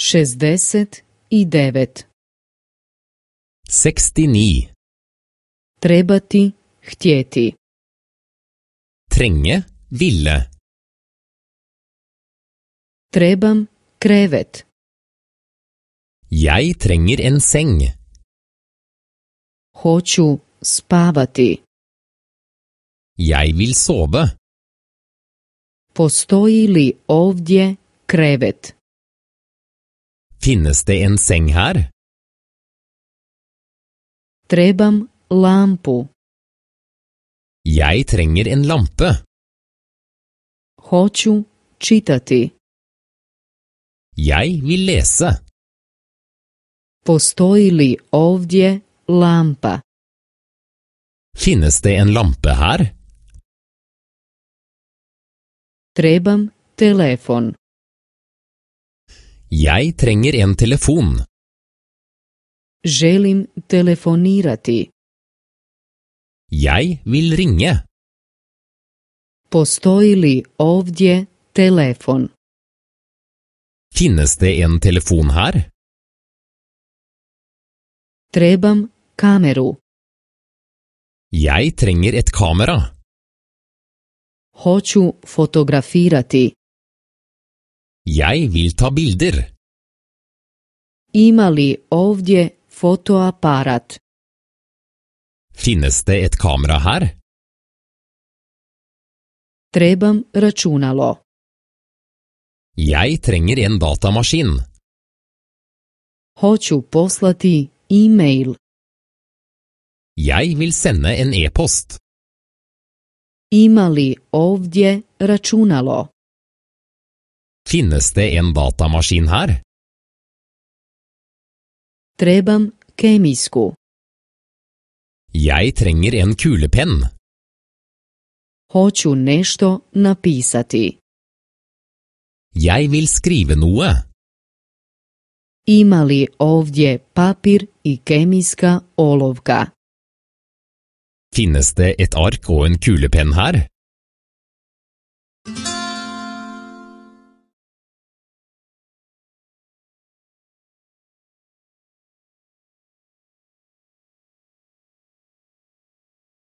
69. Treba Trebati, htjeti. Trenge, ville. Trebam krevet. Jeg trenger en seng. Hoću spavati. Jeg vil sove. Postoji li ovdje krevet? Finnes det en seng her? Trebam lampu. Jeg trenger en lampe. Hoću čitati. Jeg vil lese. Postoji li ovdje lampa? Finnes det en lampe her? Trebam telefon. Jeg trenger en telefon. Želim telefonirati. Jeg vil ringe. Postoji li ovdje telefon? Finnes det en telefon her? Trebam kameru. Jeg trenger et kamera. Hoću fotografirati. Jeg vil ta bilder. Ima li ovdje fotoaparat? Finnes det et kamera her? Trebam računalo. Jeg trenger en datamaskin. Hoću poslati e-mail. Jeg vil sende en e-post. Ima li ovdje računalo? Finnes det en datamaskin her? Trebam kemijsku. Jeg trenger en kulepenn. Hoću nešto napisati. Jeg vil skrive noe. Ima li ovdje papir i kemiska olovka? Finnes det et ark og en kulepenn her?